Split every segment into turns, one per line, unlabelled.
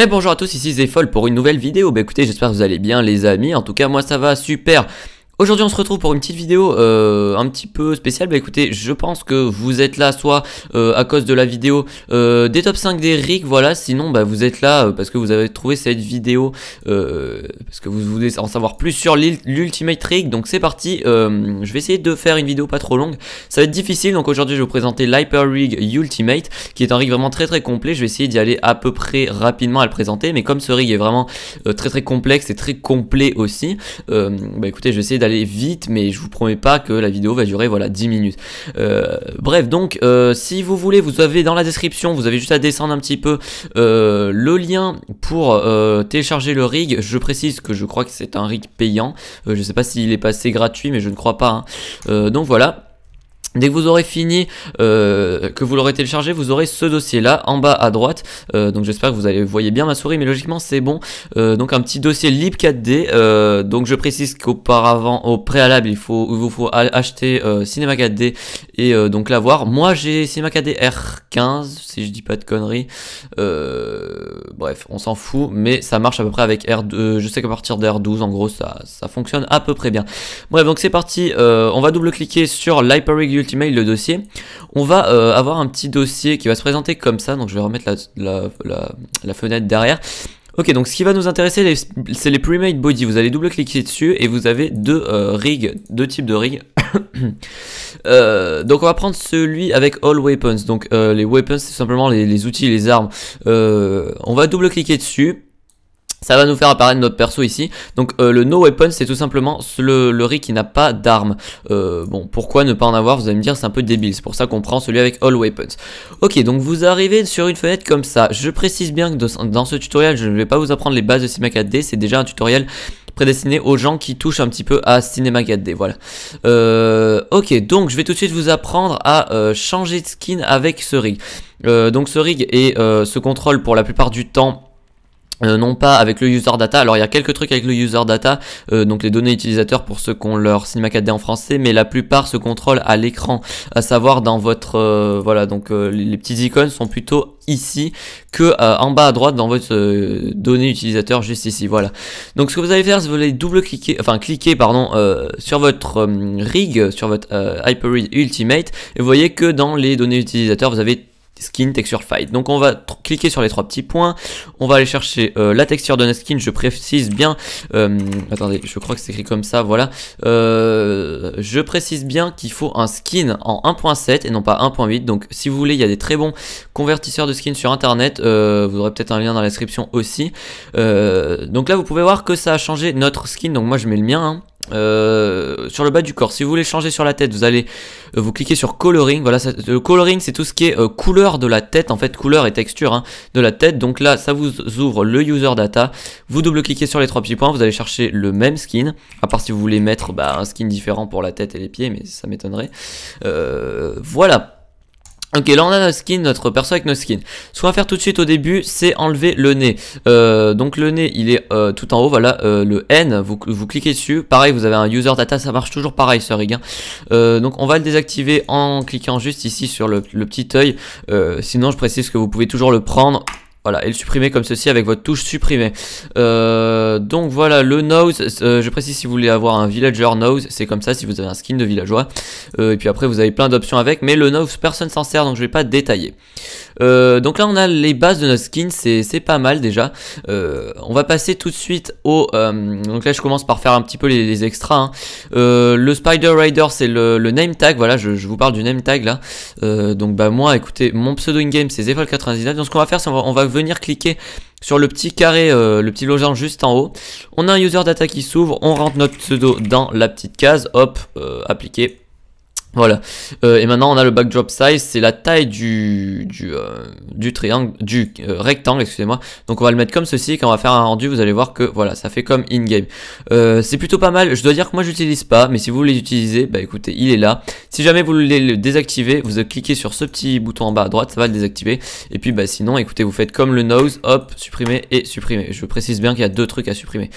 Eh bonjour à tous, ici Zéphol pour une nouvelle vidéo. Bah écoutez, j'espère que vous allez bien les amis. En tout cas, moi ça va super. Aujourd'hui on se retrouve pour une petite vidéo euh, un petit peu spéciale, bah écoutez je pense que vous êtes là soit euh, à cause de la vidéo euh, des top 5 des rigs voilà, sinon bah vous êtes là parce que vous avez trouvé cette vidéo, parce que vous voulez en savoir plus sur l'Ultimate Rig, donc c'est parti, je vais essayer de faire une vidéo pas trop longue, ça va être difficile, donc aujourd'hui je vais vous présenter l'Hyper Rig Ultimate, qui est un rig vraiment très très complet, je vais essayer d'y aller à peu près rapidement à le présenter, mais comme ce rig est vraiment très très complexe et très complet aussi, bah écoutez je vais essayer d'aller vite, mais je vous promets pas que la vidéo va durer voilà 10 minutes. Euh, bref, donc euh, si vous voulez, vous avez dans la description, vous avez juste à descendre un petit peu euh, le lien pour télécharger le rig. Je précise que je crois que c'est un rig payant. je sais pas s'il est passé gratuit, mais je ne crois pas. Hein. donc voilà. Dès que vous aurez fini, euh, que vous l'aurez téléchargé, vous aurez ce dossier-là en bas à droite. Euh, donc j'espère que vous allez, voyez bien ma souris, mais logiquement c'est bon. Euh, donc un petit dossier Lib4D. donc je précise qu'auparavant, au préalable, il, faut, vous faut acheter Cinema 4D et donc l'avoir. Moi j'ai Cinema 4D R15, si je dis pas de conneries. bref, on s'en fout, mais ça marche à peu près avec R2. Je sais qu'à partir de 12 en gros, ça, ça fonctionne à peu près bien. Bref, donc c'est parti. on va double-cliquer sur Library Ultimate le dossier, on va euh, avoir un petit dossier qui va se présenter comme ça, donc je vais remettre la, fenêtre derrière. Ok, donc ce qui va nous intéresser, c'est les pre-made body. Vous allez double-cliquer dessus et vous avez deux euh, rigs, deux types de rigs. Euh, donc on va prendre celui avec all weapons. Donc les weapons, c'est simplement les, les, outils, les armes. on va double-cliquer dessus ça va nous faire apparaître notre perso ici. Donc euh, le no weapon c'est tout simplement le, rig qui n'a pas d'armes. Euh, bon pourquoi ne pas en avoir vous allez me dire c'est un peu débile. C'est pour ça qu'on prend celui avec all weapons. Ok donc vous arrivez sur une fenêtre comme ça. Je précise bien que dans ce tutoriel je ne vais pas vous apprendre les bases de Cinema 4D. C'est déjà un tutoriel prédestiné aux gens qui touchent un petit peu à Cinema 4D, voilà. Euh, ok, donc je vais tout de suite vous apprendre à changer de skin avec ce rig. donc ce rig est, ce contrôle pour la plupart du temps euh, non pas avec le user data. Alors il y a quelques trucs avec le user data, euh, donc les données utilisateurs pour ceux qui ont leur cinéma 4D en français, mais la plupart se contrôlent à l'écran, à savoir dans votre euh, voilà donc les petites icônes sont plutôt ici que en bas à droite dans votre données utilisateur juste ici voilà. Donc ce que vous allez faire, c'est vous allez double cliquer, enfin cliquer pardon sur votre rig, sur votre rig Ultimate, et vous voyez que dans les données utilisateurs vous avez skin texture fight. Donc on va cliquer sur les trois petits points, on va aller chercher euh, la texture de notre skin, je précise bien, euh, attendez, je crois que c'est écrit comme ça, voilà, euh, je précise bien qu'il faut un skin en 1.7 et non pas 1.8, donc si vous voulez, il y a des très bons convertisseurs de skin sur internet, vous aurez peut-être un lien dans la description aussi, donc là vous pouvez voir que ça a changé notre skin, donc moi je mets le mien, hein. Euh, sur le bas du corps. Si vous voulez changer sur la tête, vous allez euh, vous cliquez sur coloring. Voilà, le coloring c'est tout ce qui est euh, couleur de la tête, en fait couleur et texture hein, de la tête. Donc là, ça vous ouvre le user data. Vous double cliquez sur les trois petits points, vous allez chercher le même skin. À part si vous voulez mettre bah, un skin différent pour la tête et les pieds, mais ça m'étonnerait. voilà. Ok, là on a notre skin, notre perso avec nos skins. Ce qu'on va faire tout de suite au début, c'est enlever le nez. Euh, donc le nez, il est euh, tout en haut, voilà, euh, le N, vous, vous, cliquez dessus. Pareil, vous avez un user data, ça marche toujours pareil ce rig. Hein. donc on va le désactiver en cliquant juste ici sur le, le petit œil. sinon je précise que vous pouvez toujours le prendre, voilà, et le supprimer comme ceci avec votre touche supprimer. Euh, donc voilà, le nose, euh, je précise si vous voulez avoir un villager nose, c'est comme ça si vous avez un skin de villageois. Euh, et puis après vous avez plein d'options avec, mais le nose personne s'en sert donc je vais pas détailler. donc là on a les bases de notre skin, c'est pas mal déjà. on va passer tout de suite au... donc là je commence par faire un petit peu les, extras. Hein. le Spider Rider c'est le, name tag, voilà je, vous parle du name tag là. donc bah moi écoutez, mon pseudo in-game c'est Zephyl99, donc ce qu'on va faire c'est on va venir cliquer sur le petit carré, euh, le petit logement juste en haut. On a un user data qui s'ouvre, on rentre notre pseudo dans la petite case, hop, euh, appliqué appliquer. Voilà. Euh, et maintenant, on a le backdrop size, c'est la taille du, du, euh, triangle, du euh, rectangle, excusez-moi. Donc, on va le mettre comme ceci. Quand on va faire un rendu, vous allez voir que voilà, ça fait comme in-game. c'est plutôt pas mal. Je dois dire que moi, j'utilise pas, mais si vous voulez l'utiliser, bah écoutez, il est là. Si jamais vous voulez le désactiver, vous cliquez sur ce petit bouton en bas à droite, ça va le désactiver. Et puis, bah sinon, écoutez, vous faites comme le nose, hop, supprimer et supprimer. Je précise bien qu'il y a deux trucs à supprimer.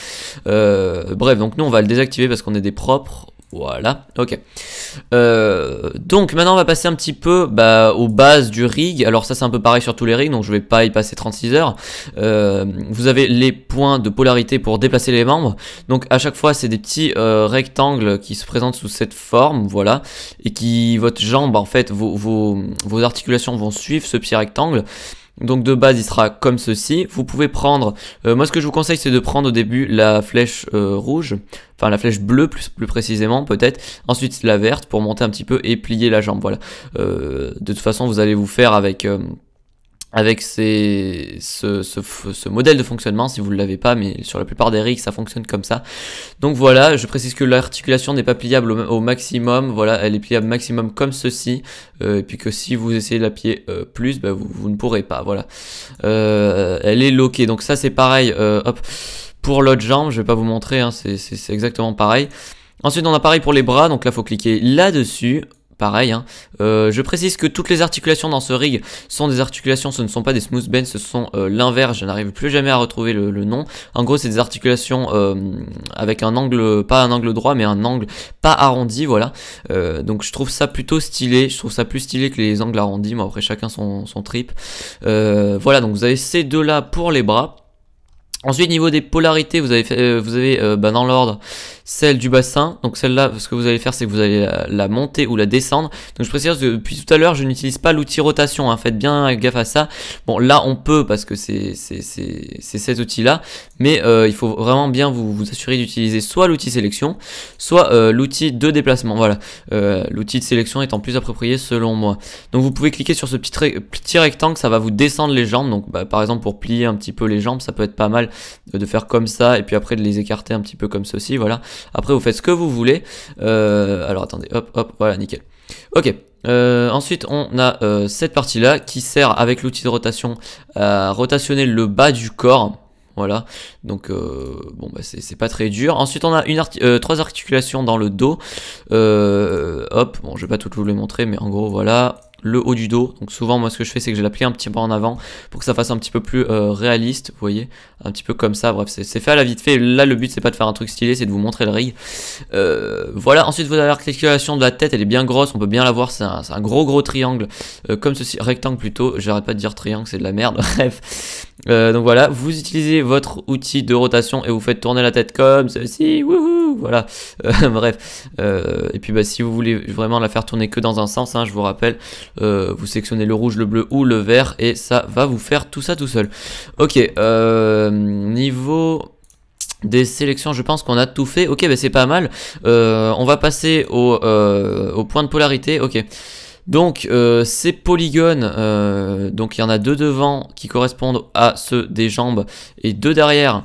bref, donc nous, on va le désactiver parce qu'on est des propres voilà, ok. Euh, donc maintenant on va passer un petit peu bah, aux bases du rig. Alors ça c'est un peu pareil sur tous les rigs, donc je vais pas y passer 36 heures. Euh, vous avez les points de polarité pour déplacer les membres. Donc à chaque fois c'est des petits euh, rectangles qui se présentent sous cette forme, voilà, et qui votre jambe en fait, vos, vos articulations vont suivre ce petit rectangle. Donc de base il sera comme ceci. Vous pouvez prendre, euh, moi ce que je vous conseille c'est de prendre au début la flèche euh, rouge, enfin la flèche bleue plus, plus précisément peut-être, ensuite la verte pour monter un petit peu et plier la jambe. Voilà. Euh, de toute façon vous allez vous faire avec avec ce, modèle de fonctionnement si vous ne l'avez pas, mais sur la plupart des rigs ça fonctionne comme ça. Donc voilà, je précise que l'articulation n'est pas pliable au, maximum, voilà, elle est pliable maximum comme ceci, euh, et puis que si vous essayez de la plier euh, plus, bah, vous, ne pourrez pas, voilà. Euh, elle est loquée, donc ça c'est pareil, hop, pour l'autre jambe, je vais pas vous montrer, hein, c'est exactement pareil. Ensuite on a pareil pour les bras, donc là faut cliquer là-dessus, pareil. Hein. Euh, je précise que toutes les articulations dans ce rig sont des articulations, ce ne sont pas des smooth bends, ce sont euh, l'inverse, je n'arrive plus jamais à retrouver le, nom. En gros, c'est des articulations euh, avec un angle, pas un angle droit, mais un angle pas arrondi, voilà. donc je trouve ça plutôt stylé, je trouve ça plus stylé que les angles arrondis, moi après chacun son, son trip. voilà, donc vous avez ces deux-là pour les bras. Ensuite, niveau des polarités, vous avez, euh, vous avez euh, bah, dans l'ordre celle du bassin. Donc celle-là, ce que vous allez faire, c'est que vous allez la, monter ou la descendre. Donc je précise que depuis tout à l'heure, je n'utilise pas l'outil rotation. Hein. Faites bien gaffe à ça. Bon, là, on peut parce que c'est cet outil-là. Mais euh, il faut vraiment bien vous, vous assurer d'utiliser soit l'outil sélection, soit l'outil de déplacement. Voilà, l'outil de sélection étant plus approprié selon moi. Donc vous pouvez cliquer sur ce petit, petit rectangle, ça va vous descendre les jambes. Donc bah, par exemple, pour plier un petit peu les jambes, ça peut être pas mal euh, de faire comme ça et puis après de les écarter un petit peu comme ceci, voilà. Après vous faites ce que vous voulez. Euh, alors attendez, hop, hop, voilà, nickel. Ok, euh, ensuite, on a cette partie-là qui sert avec l'outil de rotation à rotationner le bas du corps. Voilà, donc bon bah c'est pas très dur. Ensuite on a une trois articulations dans le dos. hop, bon je vais pas toutes vous les montrer, mais en gros voilà, le haut du dos. Donc souvent moi ce que je fais c'est que je l'applique un petit peu en avant pour que ça fasse un petit peu plus euh, réaliste, vous voyez, un petit peu comme ça. Bref, c'est fait à la vite fait. Là le but c'est pas de faire un truc stylé, c'est de vous montrer le rig. Euh, voilà, ensuite vous avez l'articulation de la tête, elle est bien grosse, on peut bien la voir, c'est un, gros gros triangle, euh, comme ceci, rectangle plutôt, j'arrête pas de dire triangle, c'est de la merde, bref. donc voilà, vous utilisez votre outil de rotation et vous faites tourner la tête comme ceci, voilà. Euh, bref. Euh, et puis bah, si vous voulez vraiment la faire tourner que dans un sens, hein, je vous rappelle, euh, vous sélectionnez le rouge, le bleu ou le vert et ça va vous faire tout ça tout seul. Ok. niveau des sélections, je pense qu'on a tout fait. Ok, mais bah, c'est pas mal. on va passer au, point de polarité. Ok. Donc ces polygones, donc il y en a deux devant qui correspondent à ceux des jambes et deux derrière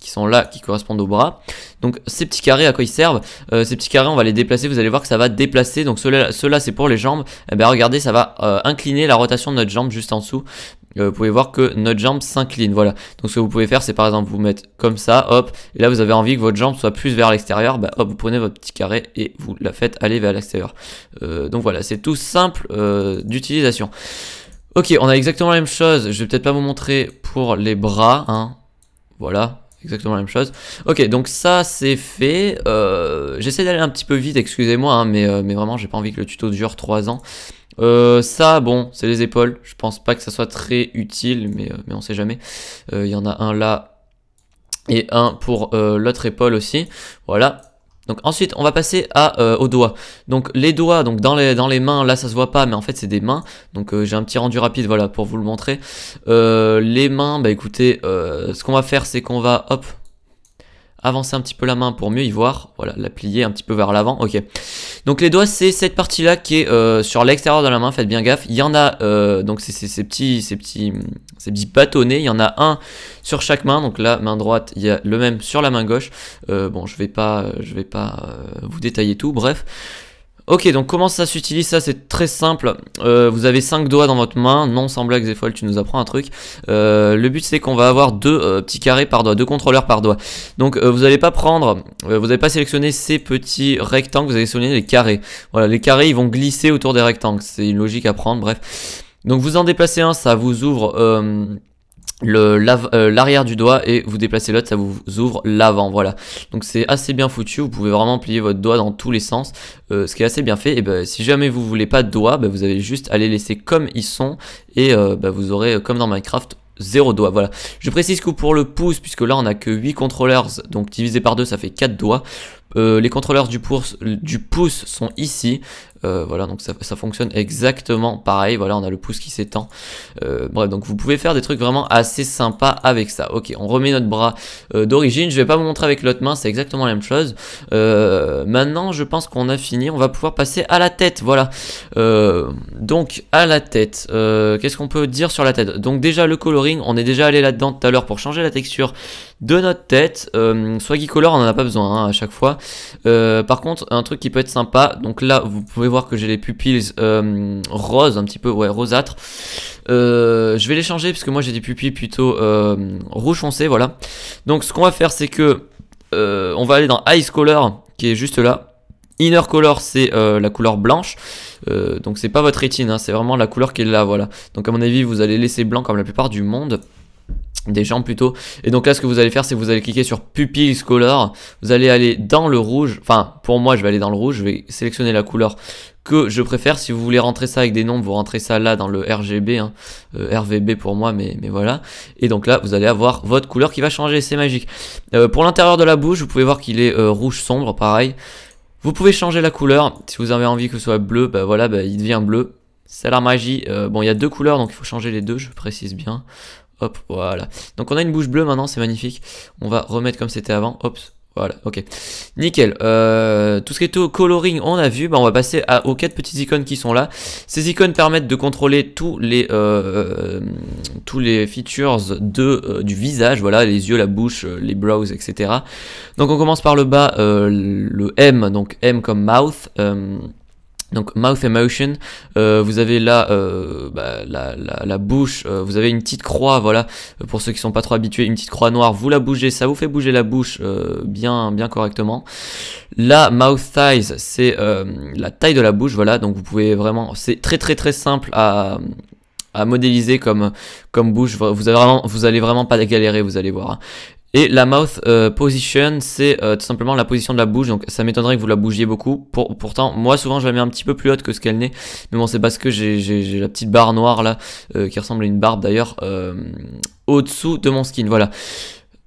qui sont là, qui correspondent aux bras. Donc ces petits carrés, à quoi ils servent euh, Ces petits carrés, on va les déplacer, vous allez voir que ça va déplacer. Donc ceux-là, c'est pour les jambes. Eh bien regardez, ça va euh, incliner la rotation de notre jambe juste en dessous. Euh, vous pouvez voir que notre jambe s'incline, voilà. Donc ce que vous pouvez faire, c'est par exemple vous mettre comme ça, hop. Et là, vous avez envie que votre jambe soit plus vers l'extérieur. Bah hop, vous prenez votre petit carré et vous la faites aller vers l'extérieur. donc voilà, c'est tout simple d'utilisation. Ok, on a exactement la même chose. Je vais peut-être pas vous montrer pour les bras, hein. Voilà, exactement la même chose. Ok, donc ça c'est fait. Euh, j'essaie d'aller un petit peu vite, excusez-moi, hein, mais, euh, mais vraiment j'ai pas envie que le tuto dure 3 ans. Euh, ça, bon, c'est les épaules. Je pense pas que ça soit très utile, mais, mais on sait jamais. Il y en a un là et un pour l'autre épaule aussi. Voilà. Donc ensuite, on va passer à, euh, aux doigts. Donc les doigts, donc dans les, dans les mains, là ça se voit pas, mais en fait c'est des mains. Donc euh, j'ai un petit rendu rapide, voilà, pour vous le montrer. Euh, les mains, bah écoutez, ce qu'on va faire, c'est qu'on va, hop, avancer un petit peu la main pour mieux y voir. Voilà, la plier un petit peu vers l'avant, ok. Donc les doigts, c'est cette partie-là qui est euh, sur l'extérieur de la main, faites bien gaffe. Il y en a, euh, donc c'est ces petits, ces, petits, ces petits bâtonnets, il y en a un sur chaque main. Donc là, main droite, il y a le même sur la main gauche. Euh, bon, je vais pas, je vais pas vous détailler tout, bref. Ok, donc comment ça s'utilise Ça, c'est très simple. Euh, vous avez 5 doigts dans votre main. Non, sans blague, Zéphol, tu nous apprends un truc. Euh, le but, c'est qu'on va avoir deux euh, petits carrés par doigt, deux contrôleurs par doigt. Donc, vous n'allez pas prendre, vous n'allez pas sélectionner ces petits rectangles, vous allez sélectionner les carrés. Voilà, les carrés, ils vont glisser autour des rectangles. C'est une logique à prendre, bref. Donc, vous en déplacez un, ça vous ouvre euh, l'arrière du doigt et vous déplacez l'autre, ça vous ouvre l'avant, voilà. Donc c'est assez bien foutu, vous pouvez vraiment plier votre doigt dans tous les sens, euh, ce qui est assez bien fait. Et ben, si jamais vous voulez pas de doigts, ben, vous avez juste à les laisser comme ils sont et euh, ben, vous aurez comme dans Minecraft Zéro doigt voilà. Je précise que pour le pouce, puisque là on a que 8 contrôleurs donc divisé par 2 ça fait 4 doigts. les contrôleurs du, pouce, du pouce sont ici. Euh, voilà, donc ça, fonctionne exactement pareil. Voilà, on a le pouce qui s'étend. Euh, bref, donc vous pouvez faire des trucs vraiment assez sympas avec ça. Ok, on remet notre bras euh, d'origine. Je vais pas vous montrer avec l'autre main, c'est exactement la même chose. maintenant, je pense qu'on a fini. On va pouvoir passer à la tête. Voilà. donc à la tête. Qu'est-ce qu'on peut dire sur la tête Donc déjà le coloring, on est déjà allé là-dedans tout à l'heure pour changer la texture de notre tête. soit qui Color, on en a pas besoin hein, à chaque fois. par contre, un truc qui peut être sympa. Donc là, vous pouvez voir que j'ai les pupilles euh, roses, un petit peu, ouais, rosâtres. Euh, je vais les changer parce que moi j'ai des pupilles plutôt euh, rouge foncé, voilà. Donc ce qu'on va faire c'est que on va aller dans Ice Color qui est juste là. Inner color c'est la couleur blanche, donc c'est pas votre rétine, hein, c'est vraiment la couleur qui est là, voilà. Donc à mon avis vous allez laisser blanc comme la plupart du monde des gens plutôt. Et donc là, ce que vous allez faire, c'est que vous allez cliquer sur Pupils Color. Vous allez aller dans le rouge. Enfin, pour moi, je vais aller dans le rouge. Je vais sélectionner la couleur que je préfère. Si vous voulez rentrer ça avec des nombres, vous rentrez ça là dans le RGB, hein. euh, RVB pour moi, mais, mais voilà. Et donc là, vous allez avoir votre couleur qui va changer, c'est magique. Euh, pour l'intérieur de la bouche, vous pouvez voir qu'il est euh, rouge sombre, pareil. Vous pouvez changer la couleur. Si vous avez envie que ce soit bleu, bah voilà, bah, il devient bleu. C'est la magie. bon, il y a deux couleurs, donc il faut changer les deux, je précise bien. Hop, voilà. Donc on a une bouche bleue maintenant, c'est magnifique. On va remettre comme c'était avant. Hop, voilà, ok. Nickel. Euh, tout ce qui est au coloring, on a vu. Bah, on va passer aux quatre petites icônes qui sont là. Ces icônes permettent de contrôler tous les, euh, euh, tous les features de, du visage. Voilà, les yeux, la bouche, les brows, etc. Donc on commence par le bas, le M, donc M comme mouth. Donc mouth emotion, euh, vous avez là euh, bah, la, la, bouche, euh, vous avez une petite croix, voilà, euh, pour ceux qui sont pas trop habitués, une petite croix noire, vous la bougez, ça vous fait bouger la bouche bien, bien correctement. La mouth size, c'est la taille de la bouche, voilà, donc vous pouvez vraiment, c'est très très très simple à, à modéliser comme, comme bouche. Vous, avez vraiment, vous allez vraiment pas galérer, vous allez voir. Hein. Et la mouth euh, position, c'est euh, tout simplement la position de la bouche. Donc ça m'étonnerait que vous la bougiez beaucoup. Pour, pourtant, moi souvent je la mets un petit peu plus haute que ce qu'elle n'est. Mais bon, c'est parce que j'ai la petite barre noire là, euh, qui ressemble à une barbe d'ailleurs, au-dessous de mon skin. Voilà.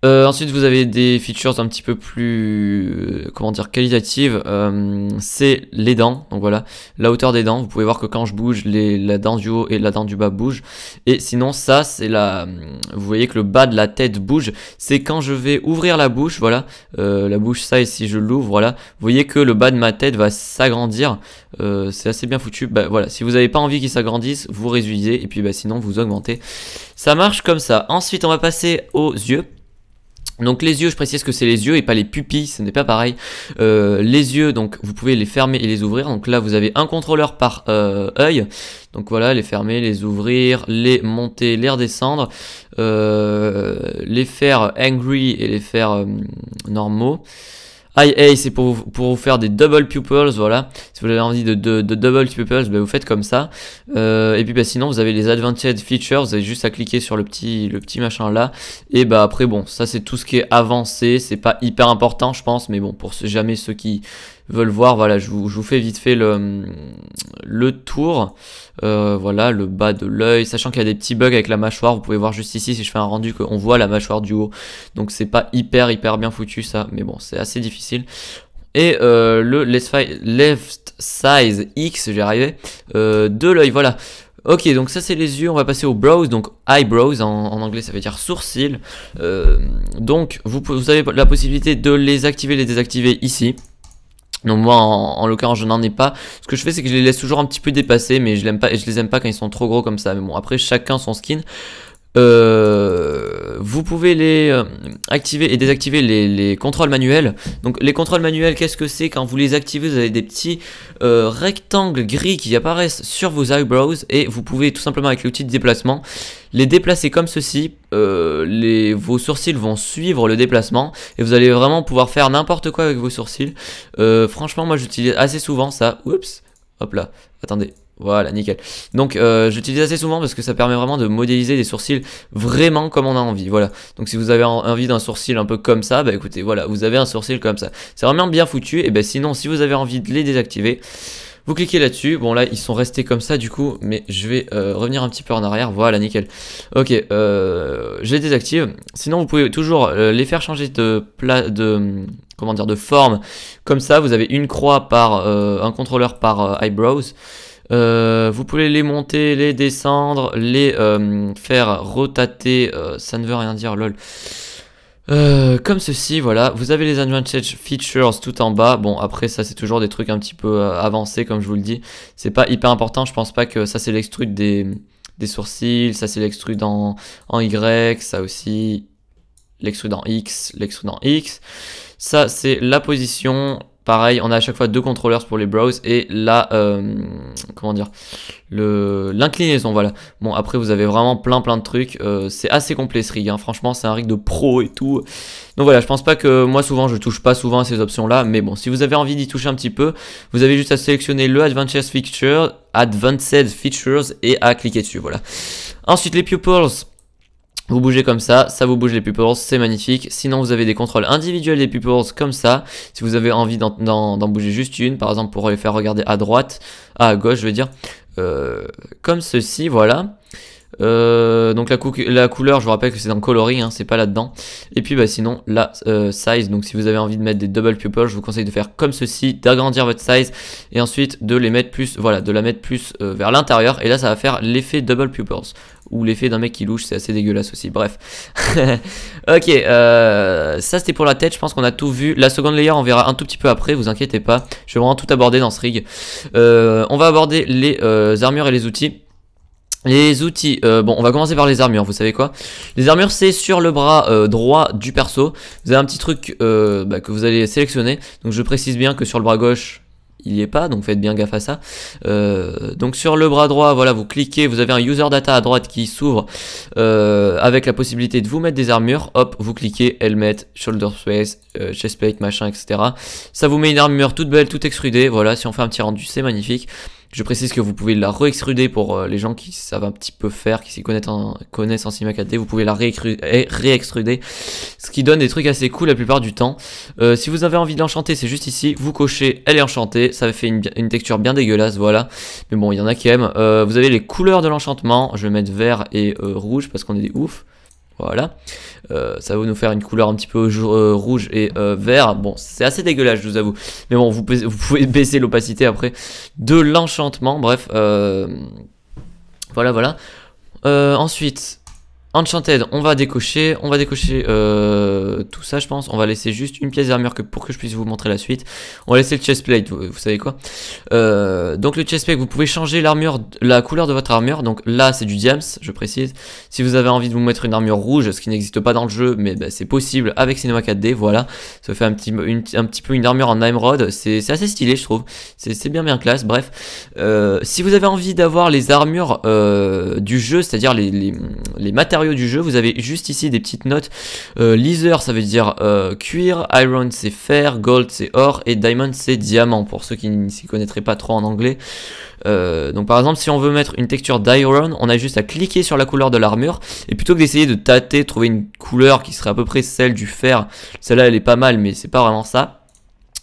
Euh, ensuite, vous avez des features un petit peu plus, euh, comment dire, qualitatives. Euh, c'est les dents. Donc voilà, la hauteur des dents. Vous pouvez voir que quand je bouge, les, la dent du haut et la dent du bas bougent. Et sinon, ça, c'est la, vous voyez que le bas de la tête bouge. C'est quand je vais ouvrir la bouche. Voilà, la bouche ça et si je l'ouvre, voilà, vous voyez que le bas de ma tête va s'agrandir. c'est assez bien foutu. Bah, voilà, si vous avez pas envie qu'il s'agrandisse, vous résuisez et puis bah, sinon vous augmentez. Ça marche comme ça. Ensuite, on va passer aux yeux. Donc les yeux, je précise que c'est les yeux et pas les pupilles, ce n'est pas pareil. Euh, les yeux, donc vous pouvez les fermer et les ouvrir. Donc là, vous avez un contrôleur par euh, œil. Donc voilà, les fermer, les ouvrir, les monter, les redescendre, euh, les faire angry et les faire normaux. IA, c'est pour vous, pour vous faire des double pupils, voilà. Si vous avez envie de, de, de double pupils, bah, vous faites comme ça. Euh, et puis bah, sinon, vous avez les advanced features, vous avez juste à cliquer sur le petit, le petit machin là. Et bah après, bon, ça c'est tout ce qui est avancé, c'est pas hyper important, je pense, mais bon, pour jamais ceux qui veulent voir, voilà, je vous, fais vite fait le, le tour. Euh, voilà, le bas de l'œil, sachant qu'il y a des petits bugs avec la mâchoire, vous pouvez voir juste ici si je fais un rendu qu'on voit la mâchoire du haut. Donc c'est pas hyper hyper bien foutu ça, mais bon, c'est assez difficile. Et euh, le left size X, j'ai arrivé, euh, de l'œil, voilà. Ok, donc ça c'est les yeux, on va passer aux brows, donc eyebrows en, anglais ça veut dire sourcils. donc vous, vous, avez la possibilité de les activer, les désactiver ici. Donc moi en, l'occurrence je n'en ai pas. Ce que je fais c'est que je les laisse toujours un petit peu dépasser mais je l'aime pas et je les aime pas quand ils sont trop gros comme ça. Mais bon après chacun son skin. Euh, vous pouvez les euh, activer et désactiver les, contrôles manuels. Donc les contrôles manuels, qu'est-ce que c'est Quand vous les activez, vous avez des petits euh, rectangles gris qui apparaissent sur vos eyebrows et vous pouvez tout simplement avec l'outil de déplacement les déplacer comme ceci. Euh, les, vos sourcils vont suivre le déplacement et vous allez vraiment pouvoir faire n'importe quoi avec vos sourcils. franchement, moi j'utilise assez souvent ça. Oups, hop là, attendez, voilà, nickel. Donc euh, j'utilise assez souvent parce que ça permet vraiment de modéliser des sourcils vraiment comme on a envie. Voilà. Donc si vous avez envie d'un sourcil un peu comme ça, bah écoutez, voilà, vous avez un sourcil comme ça. C'est vraiment bien foutu. Et ben bah, sinon, si vous avez envie de les désactiver, vous cliquez là-dessus. Bon là, ils sont restés comme ça du coup, mais je vais euh, revenir un petit peu en arrière. Voilà, nickel. Ok, euh, je les désactive. Sinon, vous pouvez toujours euh, les faire changer de plat de comment dire de forme. Comme ça, vous avez une croix par un contrôleur par eyebrows. Euh, vous pouvez les monter, les descendre, les euh, faire rotater, euh, ça ne veut rien dire, lol. comme ceci, voilà, vous avez les advantage features tout en bas. Bon, après, ça c'est toujours des trucs un petit peu avancés, comme je vous le dis. C'est pas hyper important, je pense pas que ça c'est l'extrude des, sourcils, ça c'est l'extrude en, en Y, ça aussi, l'extrude en X, l'extrude en X. Ça c'est la position, Pareil, on a à chaque fois deux contrôleurs pour les Brows et là, euh, comment dire, l'inclinaison, voilà. Bon, après, vous avez vraiment plein plein de trucs. Euh, c'est assez complet ce rig, hein. franchement, c'est un rig de pro et tout. Donc voilà, je pense pas que moi, souvent, je touche pas souvent à ces options-là, mais bon, si vous avez envie d'y toucher un petit peu, vous avez juste à sélectionner le Advanced Features, Advanced Features et à cliquer dessus, voilà. Ensuite, les pupils, vous bougez comme ça, ça vous bouge les pupils, c'est magnifique. Sinon, vous avez des contrôles individuels des pupils comme ça. Si vous avez envie d'en bouger juste une, par exemple pour les faire regarder à droite, à gauche, je veux dire, euh, comme ceci, voilà. Euh, donc la, couleur, je vous rappelle que c'est dans coloris, hein, c'est pas là-dedans. Et puis bah, sinon la euh, size, donc si vous avez envie de mettre des double pupils, je vous conseille de faire comme ceci, d'agrandir votre size et ensuite de les mettre plus, voilà, de la mettre plus euh, vers l'intérieur et là ça va faire l'effet double pupils ou l'effet d'un mec qui louche, c'est assez dégueulasse aussi, bref. ok, ça c'était pour la tête, je pense qu'on a tout vu. La seconde layer, on verra un tout petit peu après, vous inquiétez pas, je vais vraiment tout aborder dans ce rig. on va aborder les armures et les outils. Les outils, euh, bon on va commencer par les armures, vous savez quoi Les armures c'est sur le bras euh, droit du perso, vous avez un petit truc euh, bah, que vous allez sélectionner, donc je précise bien que sur le bras gauche il n'y est pas, donc faites bien gaffe à ça. donc sur le bras droit, voilà, vous cliquez, vous avez un user data à droite qui s'ouvre avec la possibilité de vous mettre des armures. Hop, vous cliquez helmet, shoulder space, chest plate, machin, etc. Ça vous met une armure toute belle, toute extrudée. Voilà, si on fait un petit rendu, c'est magnifique. Je précise que vous pouvez la re-extruder pour euh, les gens qui savent un petit peu faire, qui s'y connaissent en, connaissent 4D. Vous pouvez la eh, réextruder, ce qui donne des trucs assez cool la plupart du temps. Euh, si vous avez envie de l'enchanter, c'est juste ici. Vous cochez, elle est enchantée. Ça fait une, texture bien dégueulasse, voilà. Mais bon, il y en a qui aiment. Euh, vous avez les couleurs de l'enchantement. Je vais mettre vert et rouge parce qu'on est des oufs. Voilà. Euh, ça va nous faire une couleur un petit peu euh, rouge et euh, vert. Bon, c'est assez dégueulasse, je vous avoue. Mais bon, vous pouvez baisser l'opacité après de l'enchantement. Bref, voilà, voilà. ensuite, Enchanted, on va décocher, on va décocher euh, tout ça je pense, on va laisser juste une pièce d'armure que pour que je puisse vous montrer la suite. On va laisser le chestplate, vous, savez quoi. Euh, donc le chestplate, vous pouvez changer l'armure, la couleur de votre armure, donc là c'est du diams, je précise. Si vous avez envie de vous mettre une armure rouge, ce qui n'existe pas dans le jeu, mais bah, c'est possible avec Cinema 4D, voilà. Ça fait un petit, un petit peu une armure en rod. c'est assez stylé je trouve, c'est bien bien classe, bref. Euh, si vous avez envie d'avoir les armures du jeu, c'est-à-dire les matériaux, du jeu. Vous avez juste ici des petites notes. Euh, leather, ça veut dire euh, cuir, iron c'est fer, gold c'est or et diamond c'est diamant pour ceux qui ne s'y connaîtraient pas trop en anglais. Euh, donc par exemple si on veut mettre une texture d'iron, on a juste à cliquer sur la couleur de l'armure et plutôt que d'essayer de tâter, trouver une couleur qui serait à peu près celle du fer, celle-là elle est pas mal mais c'est pas vraiment ça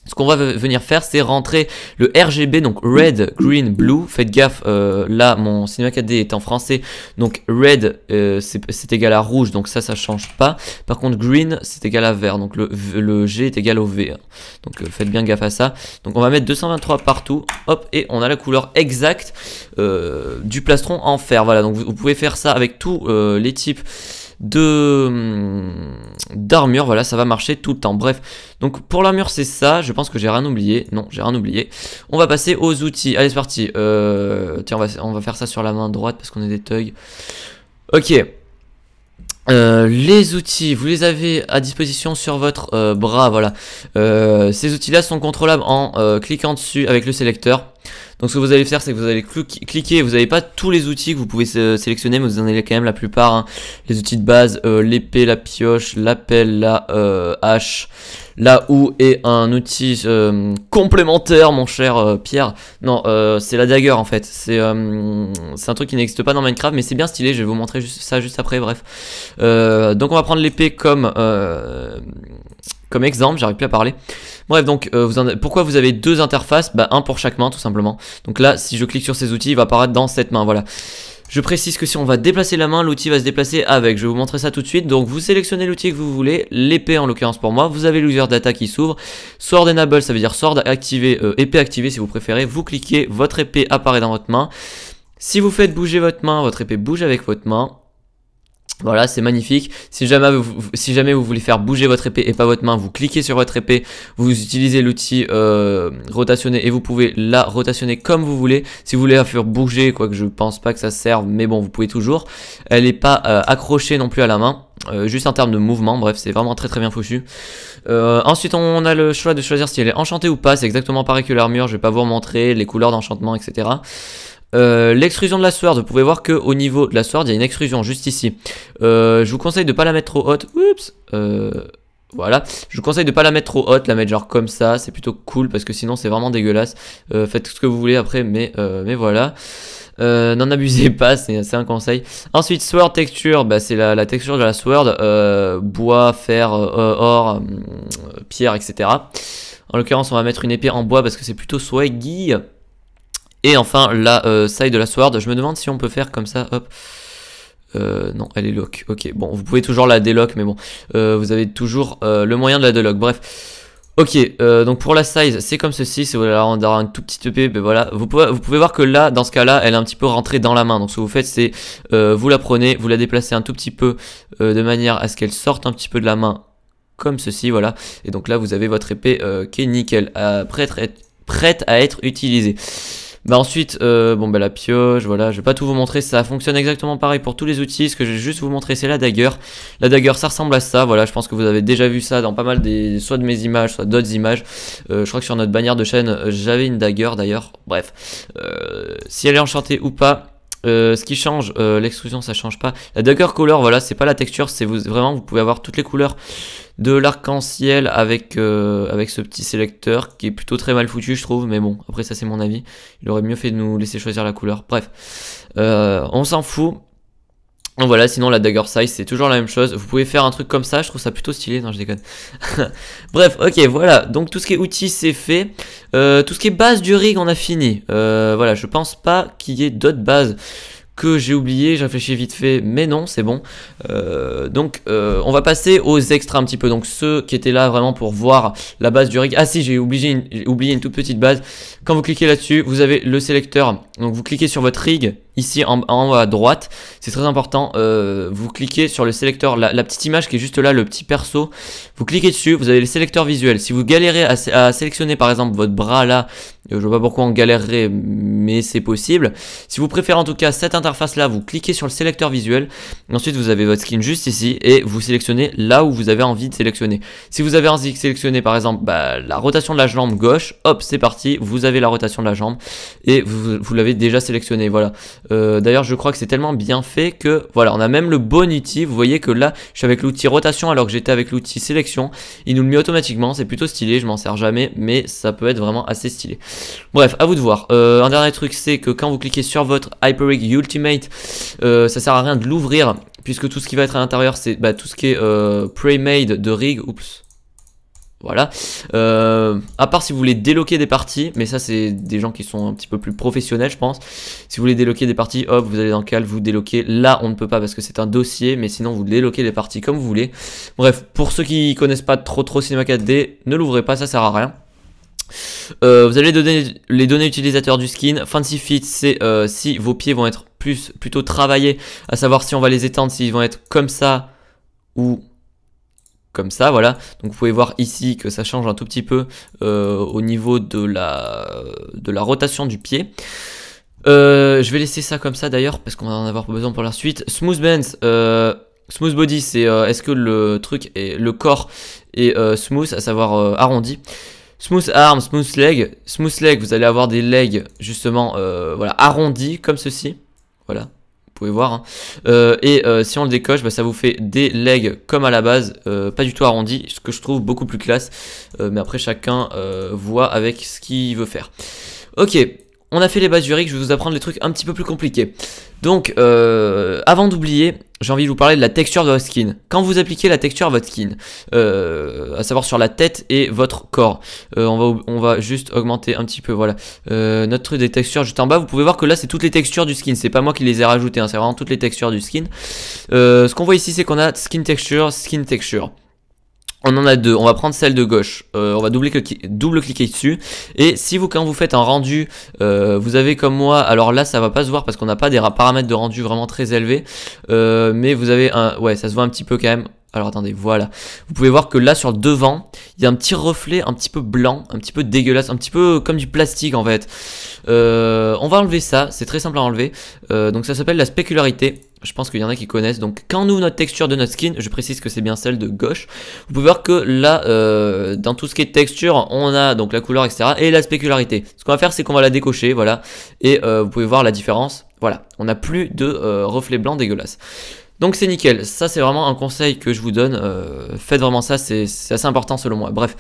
ce qu'on va venir faire, c'est rentrer le RGB, donc red, green, blue. Faites gaffe, euh, là, mon cinéma 4D est en français. Donc red, euh, c'est égal à rouge, donc ça, ça change pas. Par contre, green, c'est égal à vert. Donc le, le G est égal au V. Hein. Donc euh, faites bien gaffe à ça. Donc on va mettre 223 partout. Hop, et on a la couleur exacte du plastron en fer. Voilà, donc vous, vous pouvez faire ça avec tous les types de hum, d'armure. Voilà, ça va marcher tout le temps. Bref, donc pour l'armure, c'est ça. Je pense que j'ai rien oublié. Non, j'ai rien oublié. On va passer aux outils. Allez, c'est parti. Euh, tiens, on va, on va faire ça sur la main droite parce qu'on est des thugs. Ok. Euh, les outils, vous les avez à disposition sur votre euh, bras, voilà. ces outils-là sont contrôlables en cliquant dessus avec le sélecteur. Donc ce que vous allez faire, c'est que vous allez cliquer, vous n'avez pas tous les outils que vous pouvez sélectionner, mais vous en avez quand même la plupart. Hein. Les outils de base, euh, l'épée, la pioche, la pelle, la euh, hache, la houe et un outil euh, complémentaire, mon cher euh, Pierre. Non, c'est la dagger en fait. C'est un truc qui n'existe pas dans Minecraft, mais c'est bien stylé, je vais vous montrer ça juste après, bref. donc on va prendre l'épée comme comme exemple, j'arrive plus à parler. Bref, donc euh, vous en... pourquoi vous avez deux interfaces Bah un pour chaque main tout simplement. Donc là, si je clique sur ces outils, il va apparaître dans cette main, voilà. Je précise que si on va déplacer la main, l'outil va se déplacer avec. Je vais vous montrer ça tout de suite. Donc vous sélectionnez l'outil que vous voulez, l'épée en l'occurrence pour moi. Vous avez l'user data qui s'ouvre. Sword enable, ça veut dire sword activé, euh, épée activée si vous préférez. Vous cliquez, votre épée apparaît dans votre main. Si vous faites bouger votre main, votre épée bouge avec votre main. Voilà, c'est magnifique. Si jamais, vous, si jamais vous voulez faire bouger votre épée et pas votre main, vous cliquez sur votre épée, vous utilisez l'outil euh, rotationner et vous pouvez la rotationner comme vous voulez. Si vous voulez la faire bouger, quoique je pense pas que ça serve, mais bon, vous pouvez toujours. Elle est pas euh, accrochée non plus à la main. Euh, juste en termes de mouvement, bref, c'est vraiment très très bien foutu. ensuite, on a le choix de choisir si elle est enchantée ou pas. C'est exactement pareil que l'armure. Je vais pas vous montrer les couleurs d'enchantement, etc. Euh, l'extrusion de la sword, vous pouvez voir que au niveau de la sword, il y a une extrusion juste ici. Euh, je vous conseille de pas la mettre trop haute. Oups. Euh, voilà. Je vous conseille de pas la mettre trop haute, la mettre genre comme ça. C'est plutôt cool parce que sinon c'est vraiment dégueulasse. faites ce que vous voulez après, mais mais voilà. N'en abusez pas, c'est un conseil. Ensuite, sword texture, bah, c'est la, la, texture de la sword, bois, fer, or, pierre, etc. En l'occurrence, on va mettre une épée en bois parce que c'est plutôt swaggy. Et enfin, la euh, size de la sword. Je me demande si on peut faire comme ça, hop. Euh, non, elle est lock. Ok, bon, vous pouvez toujours la délock, mais bon, euh, vous avez toujours le moyen de la délock. Bref. Ok, donc pour la size, c'est comme ceci, si vous voulez la rendre un tout petit EP, ben voilà, vous pouvez, vous pouvez voir que là, dans ce cas-là, elle est un petit peu rentrée dans la main, donc ce que vous faites, c'est, vous la prenez, vous la déplacez un tout petit peu, de manière à ce qu'elle sorte un petit peu de la main, comme ceci, voilà, et donc là, vous avez votre épée qui est nickel, prête à être utilisée. Bah ensuite, euh, bon bah la pioche, voilà, je vais pas tout vous montrer, ça fonctionne exactement pareil pour tous les outils, ce que je vais juste vous montrer c'est la dagger. La dagger ça ressemble à ça, voilà, je pense que vous avez déjà vu ça dans pas mal des, soit de mes images, soit d'autres images. Euh, je crois que sur notre bannière de chaîne, euh, j'avais une dagger d'ailleurs, bref. si elle est enchantée ou pas, euh, ce qui change, euh, l'exclusion l'extrusion ça change pas. La Dugger color, voilà, c'est pas la texture, c'est vous, vraiment vous pouvez avoir toutes les couleurs de l'arc-en-ciel avec, euh, avec ce petit sélecteur qui est plutôt très mal foutu je trouve, mais bon, après ça c'est mon avis. Il aurait mieux fait de nous laisser choisir la couleur. Bref, on s'en fout voilà, sinon la dagger size c'est toujours la même chose. Vous pouvez faire un truc comme ça, je trouve ça plutôt stylé, non je déconne. Bref, ok, voilà, donc tout ce qui est outils c'est fait. Euh, tout ce qui est base du rig on a fini. Euh, voilà, je pense pas qu'il y ait d'autres bases que j'ai oublié, j'ai réfléchi vite fait, mais non, c'est bon. Euh, donc, on va passer aux extras un petit peu. Donc, ceux qui étaient là vraiment pour voir la base du rig. Ah si, j'ai oublié oublié une toute petite base. Quand vous cliquez là-dessus, vous avez le sélecteur. Donc, vous cliquez sur votre rig ici en, en haut à droite. C'est très important. Euh, vous cliquez sur le sélecteur, la, petite image qui est juste là, le petit perso. Vous cliquez dessus, vous avez le sélecteur visuel. Si vous galérez à, sélectionner par exemple votre bras là, euh, je vois pas pourquoi on galérerait, mais c'est possible. Si vous préférez en tout cas cette interface là, vous cliquez sur le sélecteur visuel. Ensuite, vous avez votre skin juste ici et vous sélectionnez là où vous avez envie de sélectionner. Si vous avez envie de sélectionner par exemple bah, la rotation de la jambe gauche, hop, c'est parti. Vous avez la rotation de la jambe et vous, vous l'avez déjà sélectionné. Voilà. Euh, d'ailleurs, je crois que c'est tellement bien fait que, voilà, on a même le bon outil. Vous voyez que là, je suis avec l'outil rotation alors que j'étais avec l'outil sélection. Il nous le met automatiquement, c'est plutôt stylé, je m'en sers jamais, mais ça peut être vraiment assez stylé. Bref, à vous de voir. Euh, un dernier truc, c'est que quand vous cliquez sur votre Hyper Rig Ultimate, euh, ça sert à rien de l'ouvrir puisque tout ce qui va être à l'intérieur, c'est bah, tout ce qui est pre-made de rig. Oups. Voilà. Euh, à part si vous voulez déloquer des parties, mais ça c'est des gens qui sont un petit peu plus professionnels je pense. Si vous voulez déloquer des parties, hop, vous allez dans le cal, vous déloquez. Là on ne peut pas parce que c'est un dossier, mais sinon vous déloquez les parties comme vous voulez. Bref, pour ceux qui connaissent pas trop trop cinéma 4D, ne l'ouvrez pas, ça sert à rien. Euh, vous allez donner les données utilisateurs du skin. Fancy Fit, c'est euh, si vos pieds vont être plus plutôt travaillés, à savoir si on va les étendre, s'ils vont être comme ça ou ça, voilà. Donc vous pouvez voir ici que ça change un tout petit peu euh, au niveau de la, de la rotation du pied. Euh, je vais laisser ça comme ça d'ailleurs parce qu'on va en avoir besoin pour la suite. Smooth bands euh, smooth body, c'est est-ce que le truc est le corps est smooth, à savoir arrondi. Smooth arm, smooth leg, smooth leg, vous allez avoir des legs justement voilà arrondis comme ceci, voilà pouvez voir. Hein. Euh, et euh, si on le décoche, bah, ça vous fait des legs comme à la base, euh, pas du tout arrondi, ce que je trouve beaucoup plus classe. mais après, chacun voit avec ce qu'il veut faire. Ok, on a fait les bases du je vais vous apprendre les trucs un petit peu plus compliqués. Donc, euh, avant d'oublier, j'ai envie de vous parler de la texture de votre skin. Quand vous appliquez la texture à votre skin, euh, à savoir sur la tête et votre corps, euh, on, va, on va juste augmenter un petit peu, voilà. notre truc des textures juste en bas, vous pouvez voir que là, c'est toutes les textures du skin. C'est pas moi qui les ai rajoutées, hein, c'est vraiment toutes les textures du skin. ce qu'on voit ici, c'est qu'on a skin texture, skin texture. On en a deux, on va prendre celle de gauche, euh, on va double-cliquer double -cliquer dessus et si vous quand vous faites un rendu, euh, vous avez comme moi, alors là ça va pas se voir parce qu'on n'a pas des paramètres de rendu vraiment très élevés euh, mais vous avez un, ouais ça se voit un petit peu quand même, alors attendez, voilà. Vous pouvez voir que là sur le devant, il y a un petit reflet un petit peu blanc, un petit peu dégueulasse, un petit peu comme du plastique en fait. on va enlever ça, c'est très simple à enlever. donc ça s'appelle la spécularité. Je pense qu'il y en a qui connaissent. Donc quand on ouvre notre texture de notre skin, je précise que c'est bien celle de gauche. Vous pouvez voir que là, euh, dans tout ce qui est texture, on a donc la couleur, etc. Et la spécularité. Ce qu'on va faire, c'est qu'on va la décocher, voilà. Et euh, vous pouvez voir la différence. Voilà, on n'a plus de euh, reflets blancs dégueulasses. Donc c'est nickel, ça c'est vraiment un conseil que je vous donne, faites vraiment ça, c'est assez important selon moi, bref.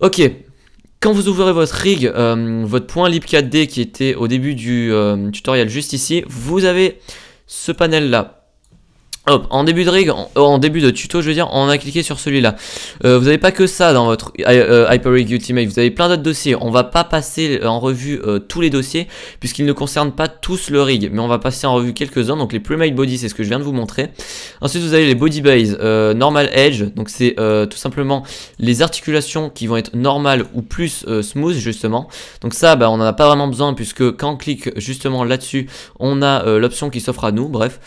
Ok, quand vous ouvrez votre rig, votre point lib 4D qui était au début du tutoriel juste ici, vous avez ce panel-là en début de rig, oh, en, début de tuto, je veux dire, on a cliqué sur celui-là. Euh, vous n'avez pas que ça dans votre euh, Hyper Rig Ultimate, vous avez plein d'autres dossiers. On va pas passer euh, en revue tous les dossiers, puisqu'ils ne concernent pas tous le rig, mais on va passer en revue quelques-uns. Donc les primate Body, c'est ce que je viens de vous montrer. Ensuite, vous avez les Body Base, Normal Edge, donc c'est tout simplement les articulations qui vont être normales ou plus smooth, justement. Donc ça, bah, on n'en a pas vraiment besoin, puisque quand on clique justement là-dessus, on a l'option qui s'offre à nous, bref.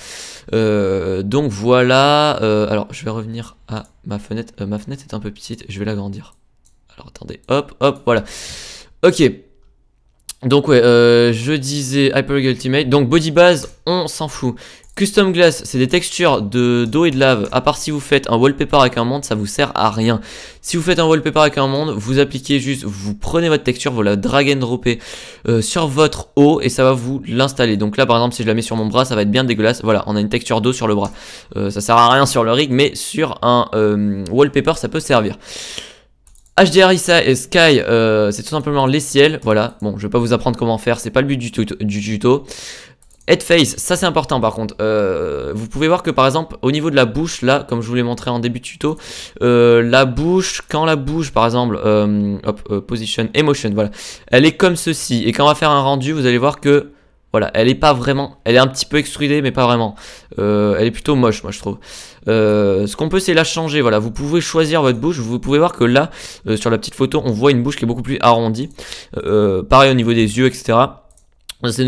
Euh, donc voilà. Euh, alors, je vais revenir à ma fenêtre. Euh, ma fenêtre est un peu petite. Je vais l'agrandir. Alors, attendez. Hop, hop, voilà. Ok. Donc ouais, je disais Hyper Ultimate. Donc Body Base, on s'en fout. Custom Glass, c'est des textures de d'eau et de lave. À part si vous faites un wallpaper avec un monde, ça vous sert à rien. Si vous faites un wallpaper avec un monde, vous appliquez juste, vous prenez votre texture, vous la drag and dropez euh, sur votre eau et ça va vous l'installer. Donc là, par exemple, si je la mets sur mon bras, ça va être bien dégueulasse. Voilà, on a une texture d'eau sur le bras. Euh, ça sert à rien sur le rig, mais sur un euh, wallpaper, ça peut servir. HDR et Sky, euh, c'est tout simplement les ciels, voilà. Bon, je vais pas vous apprendre comment faire, c'est pas le but Du tuto face, ça c'est important par contre. Euh, vous pouvez voir que par exemple au niveau de la bouche, là, comme je vous l'ai montré en début de tuto, euh, la bouche, quand la bouche par exemple, euh, hop, position, emotion, voilà, elle est comme ceci. Et quand on va faire un rendu, vous allez voir que, voilà, elle est pas vraiment, elle est un petit peu extrudée, mais pas vraiment. elle est plutôt moche, moi je trouve. ce qu'on peut c'est la changer, voilà, vous pouvez choisir votre bouche, vous pouvez voir que là, sur la petite photo, on voit une bouche qui est beaucoup plus arrondie. pareil au niveau des yeux, etc.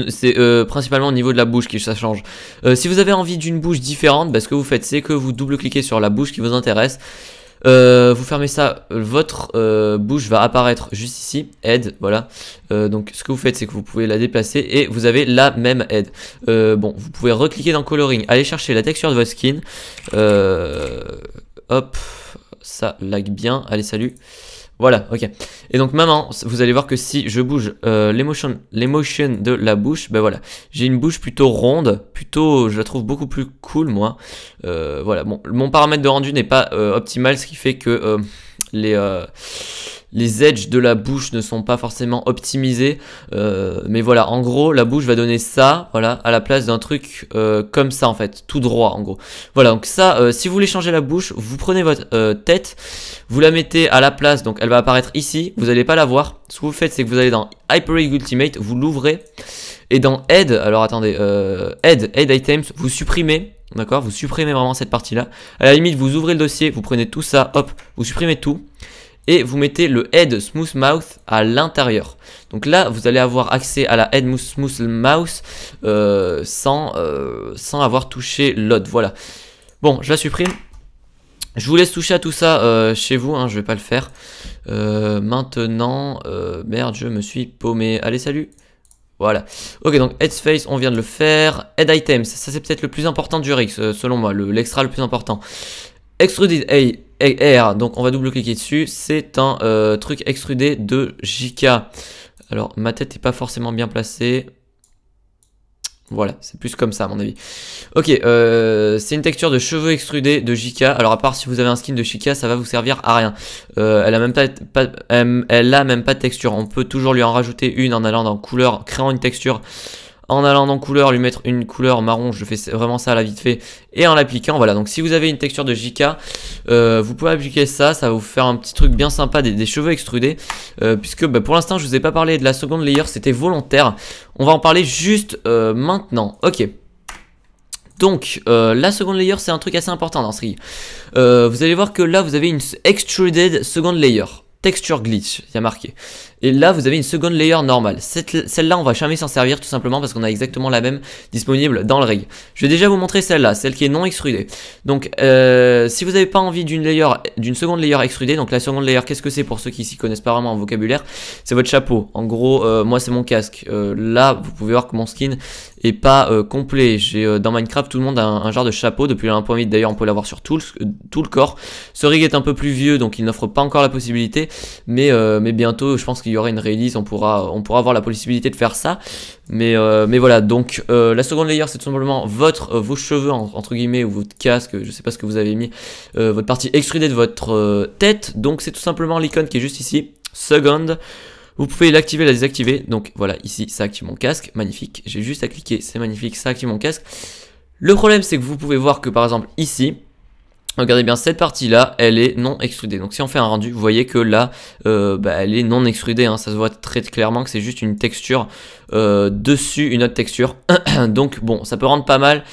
C'est euh, principalement au niveau de la bouche que ça change. Euh, si vous avez envie d'une bouche différente, ben, ce que vous faites, c'est que vous double-cliquez sur la bouche qui vous intéresse. Euh, vous fermez ça, votre bouche va apparaître juste ici, aide, voilà. donc ce que vous faites, c'est que vous pouvez la déplacer et vous avez la même aide. bon, vous pouvez recliquer dans Coloring, aller chercher la texture de votre skin. hop, ça lag bien. Allez, salut. Voilà, ok. Et donc maintenant, vous allez voir que si je bouge euh, l'émotion de la bouche, ben voilà, j'ai une bouche plutôt ronde, plutôt, je la trouve beaucoup plus cool moi. Euh, voilà, bon, mon paramètre de rendu n'est pas euh, optimal, ce qui fait que euh, les les edges de la bouche ne sont pas forcément optimisés. Euh, mais voilà, en gros, la bouche va donner ça, voilà, à la place d'un truc euh, comme ça en fait, tout droit en gros. Voilà, donc ça, euh, si vous voulez changer la bouche, vous prenez votre tête, vous la mettez à la place, donc elle va apparaître ici, vous n'allez pas la voir. Ce que vous faites, c'est que vous allez dans Hyper Ultimate, vous l'ouvrez, et dans Head, alors attendez, Head, Head Items, vous supprimez D'accord Vous supprimez vraiment cette partie-là. À la limite, vous ouvrez le dossier, vous prenez tout ça, hop, vous supprimez tout et vous mettez le Head Smooth Mouth à l'intérieur. Donc là, vous allez avoir accès à la Head Smooth Mouth euh, sans, euh, sans avoir touché l'autre. Voilà. Bon, je la supprime. Je vous laisse toucher à tout ça euh, chez vous, Je hein, je vais pas le faire. maintenant, merde, je me suis paumé. Allez, salut voilà. Ok, donc face, on vient de le faire. Head Items, ça c'est peut-être le plus important du Rix, selon moi, l'extra le, plus important. Extruded, hey, R. Donc on va double-cliquer dessus. C'est un euh, truc extrudé de Jika Alors ma tête n'est pas forcément bien placée. Voilà, c'est plus comme ça à mon avis. Ok, euh, c'est une texture de cheveux extrudés de Jika Alors à part si vous avez un skin de Jika ça va vous servir à rien. Euh, elle a même pas, elle a même pas de texture. On peut toujours lui en rajouter une en allant dans couleur, créant une texture en allant dans couleur, lui mettre une couleur marron, je fais vraiment ça à la vite fait, et en l'appliquant, voilà. Donc si vous avez une texture de JK, euh, vous pouvez appliquer ça, ça va vous faire un petit truc bien sympa, des, cheveux extrudés, euh, puisque bah, pour l'instant je vous ai pas parlé de la seconde layer, c'était volontaire. On va en parler juste euh, maintenant, ok. Donc, la seconde layer, c'est un truc assez important dans ce vous allez voir que là, vous avez une extruded second layer. Texture glitch, il y a marqué. Et là, vous avez une seconde layer normale. Celle-là, on va jamais s'en servir tout simplement parce qu'on a exactement la même disponible dans le rig. Je vais déjà vous montrer celle-là, celle qui est non extrudée. Donc, euh, si vous n'avez pas envie d'une layer, d'une seconde layer extrudée, donc la seconde layer, qu'est-ce que c'est pour ceux qui s'y connaissent pas vraiment en vocabulaire C'est votre chapeau. En gros, euh, moi, c'est mon casque. Euh, là, vous pouvez voir que mon skin est pas complet. J'ai dans Minecraft, tout le monde a un, genre de chapeau depuis le 1.8. D'ailleurs, on peut l'avoir sur tout le, corps. Ce rig est un peu plus vieux, donc il n'offre pas encore la possibilité, mais mais bientôt, je pense qu'il il y aura une release, on pourra, on pourra avoir la possibilité de faire ça. Mais, euh, mais voilà, donc euh, la seconde layer, c'est tout simplement votre, euh, vos cheveux, entre guillemets, ou votre casque, je sais pas ce que vous avez mis, votre partie extrudée de votre tête. Donc c'est tout simplement l'icône qui est juste ici, second. Vous pouvez l'activer, la désactiver. Donc voilà, ici, ça active mon casque. Magnifique. J'ai juste à cliquer, c'est magnifique, ça active mon casque. Le problème, c'est que vous pouvez voir que par exemple ici, Regardez bien, cette partie-là, elle est non extrudée. Donc si on fait un rendu, vous voyez que là, euh, bah, elle est non extrudée. Hein. Ça se voit très clairement que c'est juste une texture euh, dessus, une autre texture. Donc bon, ça peut rendre pas mal.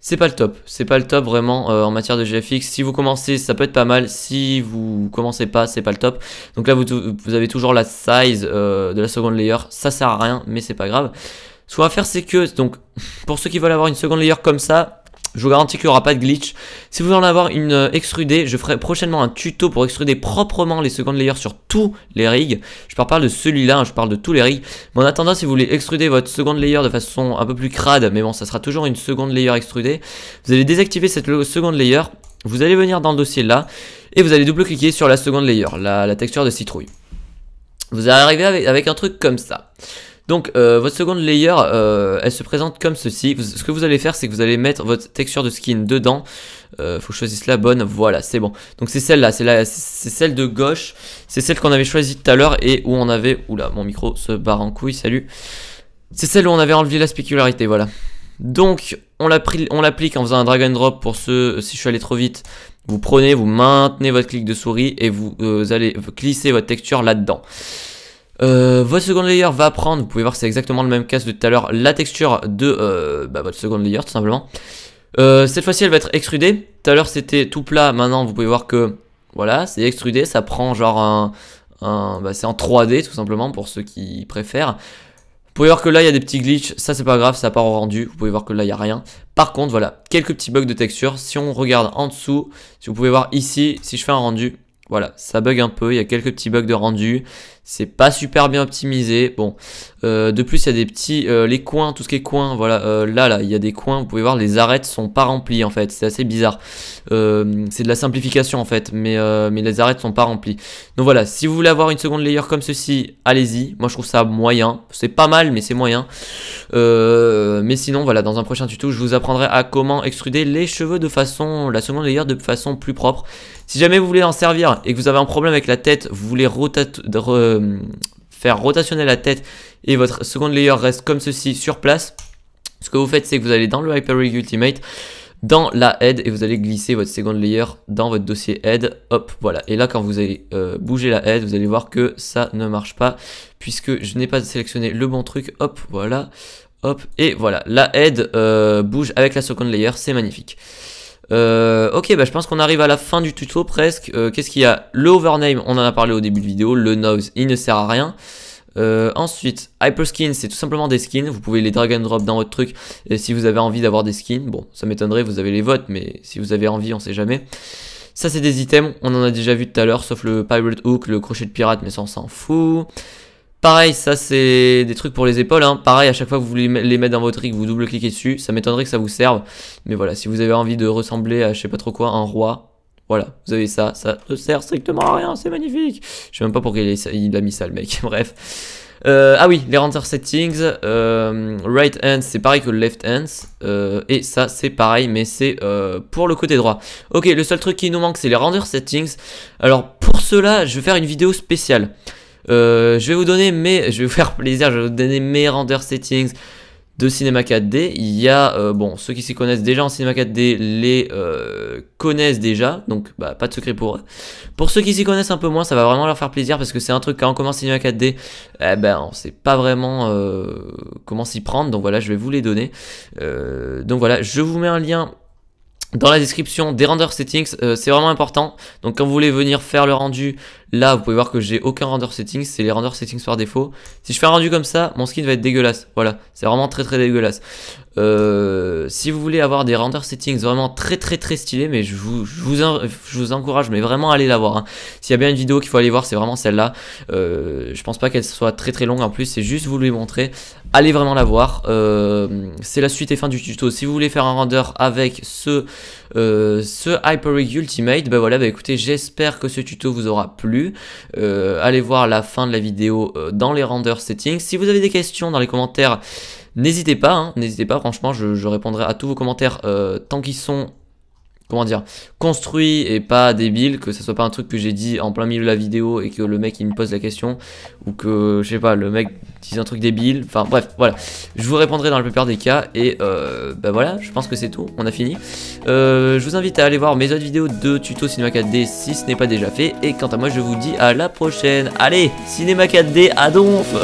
C'est pas le top, c'est pas le top vraiment euh, en matière de GFX. Si vous commencez, ça peut être pas mal. Si vous commencez pas, c'est pas le top. Donc là, vous, vous avez toujours la size de la seconde layer. Ça sert à rien, mais c'est pas grave. Ce qu'on va faire, c'est que, donc, pour ceux qui veulent avoir une seconde layer comme ça, je vous garantis qu'il n'y aura pas de glitch. Si vous voulez en avoir une euh, extrudée, je ferai prochainement un tuto pour extruder proprement les secondes layers sur tous les rigs. Je ne parle de celui-là, hein, je parle de tous les rigs. Mais en attendant, si vous voulez extruder votre seconde layer de façon un peu plus crade, mais bon, ça sera toujours une seconde layer extrudée, vous allez désactiver cette seconde layer. Vous allez venir dans le dossier là, et vous allez double-cliquer sur la seconde layer, la, texture de citrouille. Vous allez arriver avec un truc comme ça. Donc euh, votre seconde layer, euh, elle se présente comme ceci. ce que vous allez faire, c'est que vous allez mettre votre texture de skin dedans. Euh, faut que je choisisse la bonne. Voilà, c'est bon. Donc c'est celle-là, c'est celle de gauche. C'est celle qu'on avait choisie tout à l'heure et où on avait... Oula, mon micro se barre en couille, salut. C'est celle où on avait enlevé la spécularité, voilà. Donc on l'applique en faisant un drag and drop pour ceux, si je suis allé trop vite, vous prenez, vous maintenez votre clic de souris et vous, euh, vous allez glisser votre texture là-dedans. Euh, votre second layer va prendre, vous pouvez voir c'est exactement le même cas de tout à l'heure, la texture de euh, bah, votre second layer tout simplement. Euh, cette fois-ci elle va être extrudée, tout à l'heure c'était tout plat, maintenant vous pouvez voir que voilà c'est extrudé, ça prend genre un... Bah, c'est en 3D tout simplement pour ceux qui préfèrent. Vous pouvez voir que là il y a des petits glitches, ça c'est pas grave, ça part au rendu, vous pouvez voir que là il n'y a rien. Par contre voilà, quelques petits bugs de texture, si on regarde en dessous, si vous pouvez voir ici, si je fais un rendu, voilà, ça bug un peu, il y a quelques petits bugs de rendu, c'est pas super bien optimisé. Bon, euh, de plus il y a des petits, euh, les coins, tout ce qui est coins, voilà, euh, là là, il y a des coins. Vous pouvez voir, les arêtes sont pas remplies en fait. C'est assez bizarre. c'est de la simplification en fait, mais mais les arêtes sont pas remplies. Donc voilà, si vous voulez avoir une seconde layer comme ceci, allez-y. Moi je trouve ça moyen. C'est pas mal, mais c'est moyen. mais sinon voilà, dans un prochain tuto, je vous apprendrai à comment extruder les cheveux de façon, la seconde layer de façon plus propre. Si jamais vous voulez en servir et que vous avez un problème avec la tête, vous voulez rotate, euh, faire rotationner la tête et votre second layer reste comme ceci sur place, ce que vous faites c'est que vous allez dans le Hyper Rig Ultimate, dans la head et vous allez glisser votre second layer dans votre dossier head. Hop, voilà. Et là, quand vous allez euh, bouger la head, vous allez voir que ça ne marche pas puisque je n'ai pas sélectionné le bon truc. Hop, voilà. Hop, et voilà. La head euh, bouge avec la second layer. C'est magnifique. Euh, ok, bah, je pense qu'on arrive à la fin du tuto presque. Euh, qu'est-ce qu'il y a Le overname, on en a parlé au début de vidéo. Le nose, il ne sert à rien. Euh, ensuite, skin c'est tout simplement des skins. Vous pouvez les drag and drop dans votre truc et si vous avez envie d'avoir des skins. Bon, ça m'étonnerait, vous avez les votes, mais si vous avez envie, on sait jamais. Ça, c'est des items, on en a déjà vu tout à l'heure, sauf le Pirate Hook, le crochet de pirate, mais ça, on s'en fout. Pareil, ça c'est des trucs pour les épaules. Hein. Pareil, à chaque fois que vous voulez les mettre dans votre rig, vous double-cliquez dessus. Ça m'étonnerait que ça vous serve. Mais voilà, si vous avez envie de ressembler à je sais pas trop quoi, un roi, voilà, vous avez ça. Ça ne sert strictement à rien, c'est magnifique. Je sais même pas pourquoi il, a mis ça le mec, bref. Euh, ah oui, les render settings, euh, right hand, c'est pareil que left hands, euh, et ça c'est pareil mais c'est pour le côté droit. Ok, le seul truc qui nous manque c'est les render settings, alors pour cela je vais faire une vidéo spéciale. Euh, je vais vous donner mes, je vais vous faire plaisir, je vais vous donner mes render settings de cinéma 4D. Il y a, euh, bon, ceux qui s'y connaissent déjà en cinéma 4D les euh, connaissent déjà, donc bah, pas de secret pour eux. Pour ceux qui s'y connaissent un peu moins, ça va vraiment leur faire plaisir parce que c'est un truc quand on commence cinéma 4D, eh ben on sait pas vraiment euh, comment s'y prendre. Donc voilà, je vais vous les donner. Euh, donc voilà, je vous mets un lien dans la description des render settings, euh, c'est vraiment important. Donc quand vous voulez venir faire le rendu, là vous pouvez voir que j'ai aucun render settings, c'est les render settings par défaut. Si je fais un rendu comme ça, mon skin va être dégueulasse. Voilà, c'est vraiment très très dégueulasse. Euh, si vous voulez avoir des render settings vraiment très très très stylés, mais je vous, encourage, mais vraiment allez la voir. Hein. S'il y a bien une vidéo qu'il faut aller voir, c'est vraiment celle-là. Euh, je pense pas qu'elle soit très très longue en plus, c'est juste vous lui montrer. Allez vraiment la voir. Euh, c'est la suite et fin du tuto. Si vous voulez faire un render avec ce, ce Rig Ultimate, ben voilà, ben écoutez, j'espère que ce tuto vous aura plu. allez voir la fin de la vidéo dans les render settings. Si vous avez des questions dans les commentaires, N'hésitez pas, hein, n'hésitez pas, franchement, je, répondrai à tous vos commentaires euh, tant qu'ils sont, comment dire, construits et pas débiles, que ça soit pas un truc que j'ai dit en plein milieu de la vidéo et que le mec il me pose la question, ou que, je sais pas, le mec dise un truc débile, enfin bref, voilà. Je vous répondrai dans la plupart des cas, et ben voilà, je pense que c'est tout, on a fini. Euh, je vous invite à aller voir mes autres vidéos de tuto cinéma 4D si ce n'est pas déjà fait, et quant à moi je vous dis à la prochaine. Allez, cinéma 4D à donf